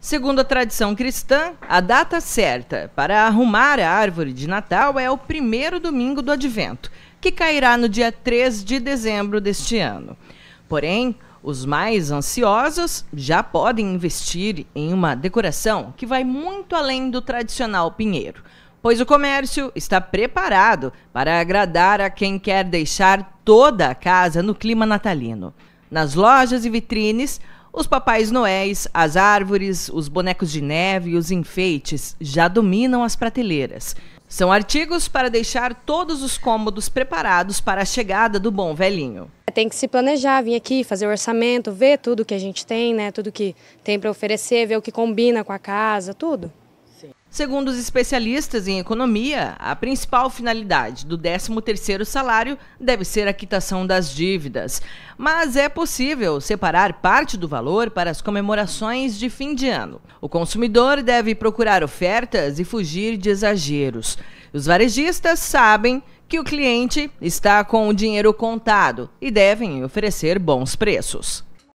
Segundo a tradição cristã, a data certa para arrumar a árvore de Natal é o primeiro domingo do advento, que cairá no dia 3 de dezembro deste ano. Porém, os mais ansiosos já podem investir em uma decoração que vai muito além do tradicional pinheiro, pois o comércio está preparado para agradar a quem quer deixar toda a casa no clima natalino. Nas lojas e vitrines, os papais noéis, as árvores, os bonecos de neve e os enfeites já dominam as prateleiras. São artigos para deixar todos os cômodos preparados para a chegada do bom velhinho. Tem que se planejar, vir aqui, fazer o orçamento, ver tudo que a gente tem, né? Tudo que tem para oferecer, ver o que combina com a casa, tudo. Segundo os especialistas em economia, a principal finalidade do 13º salário deve ser a quitação das dívidas, mas é possível separar parte do valor para as comemorações de fim de ano. O consumidor deve procurar ofertas e fugir de exageros. Os varejistas sabem que o cliente está com o dinheiro contado e devem oferecer bons preços.